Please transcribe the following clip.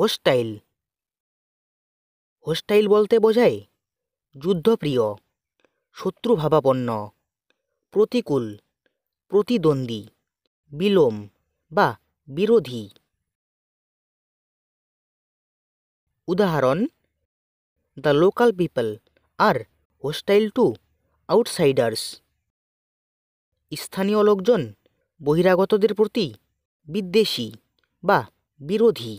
hostile hostile বলতে বোঝায় যুদ্ধপ্রিয় শত্রুভাবাপন্ন প্রতিকূল প্রতিদ্বন্দ্বী বিলোম বা বিরোধী উদাহরণ the local people are hostile to outsiders স্থানীয় লোকজন বহিরাগতদের প্রতি বিদ্বেষী বা বিরোধী